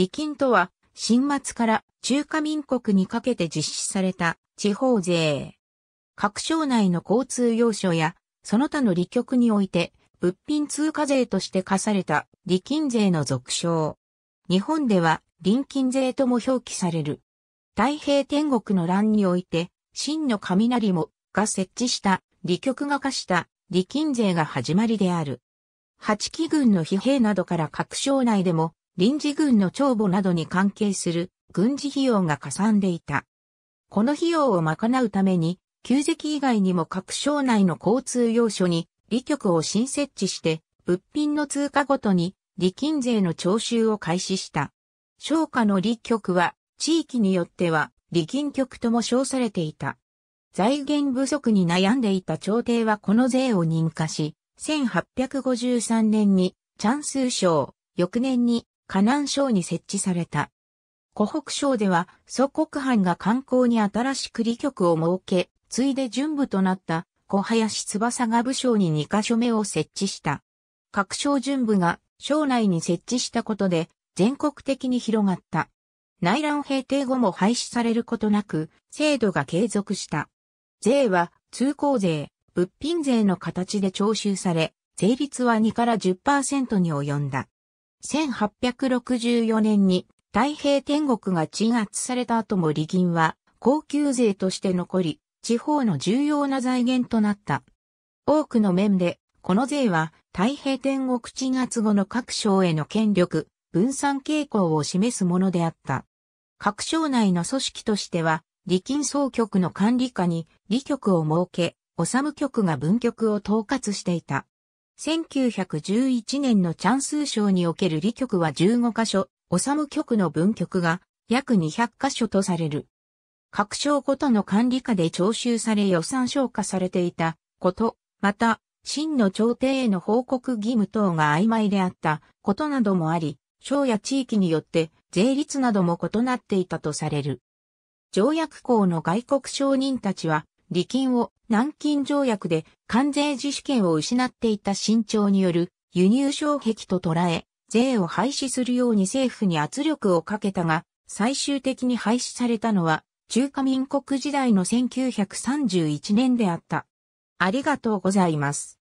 李金とは、新末から中華民国にかけて実施された地方税。各省内の交通要所や、その他の利局において、物品通貨税として課された、利金税の俗称。日本では、臨金税とも表記される。太平天国の乱において、真の雷も、が設置した、利局が課した、利金税が始まりである。八旗軍の疲弊などから各省内でも、臨時軍の帳簿などに関係する軍事費用がかさんでいた。この費用を賄うために、旧跡以外にも各省内の交通要所に、利局を新設置して、物品の通貨ごとに、利金税の徴収を開始した。商家の利局は、地域によっては、利金局とも称されていた。財源不足に悩んでいた朝廷はこの税を認可し、1853年に、チャンスー賞、翌年に河南省に設置された。湖北省では祖国藩が観光に新しく理局を設け、ついで準部となった小林翼が部省に2カ所目を設置した。各省準部が省内に設置したことで全国的に広がった。内乱平定後も廃止されることなく、制度が継続した。税は通行税、物品税の形で徴収され、税率は2から10%に及んだ。1864年に太平天国が鎮圧された後も利銀は高級税として残り、地方の重要な財源となった。多くの面で、この税は太平天国鎮圧後の各省への権力、分散傾向を示すものであった。各省内の組織としては、利金総局の管理下に利局を設け、治む局が分局を統括していた。1911年のチャンスー賞における理局は15箇所、おさむ局の文局が約200箇所とされる。各省ごとの管理下で徴収され予算消化されていたこと、また、真の朝廷への報告義務等が曖昧であったことなどもあり、省や地域によって税率なども異なっていたとされる。条約校の外国商人たちは、利金を南京条約で関税自主権を失っていた新重による輸入障壁と捉え、税を廃止するように政府に圧力をかけたが、最終的に廃止されたのは、中華民国時代の1931年であった。ありがとうございます。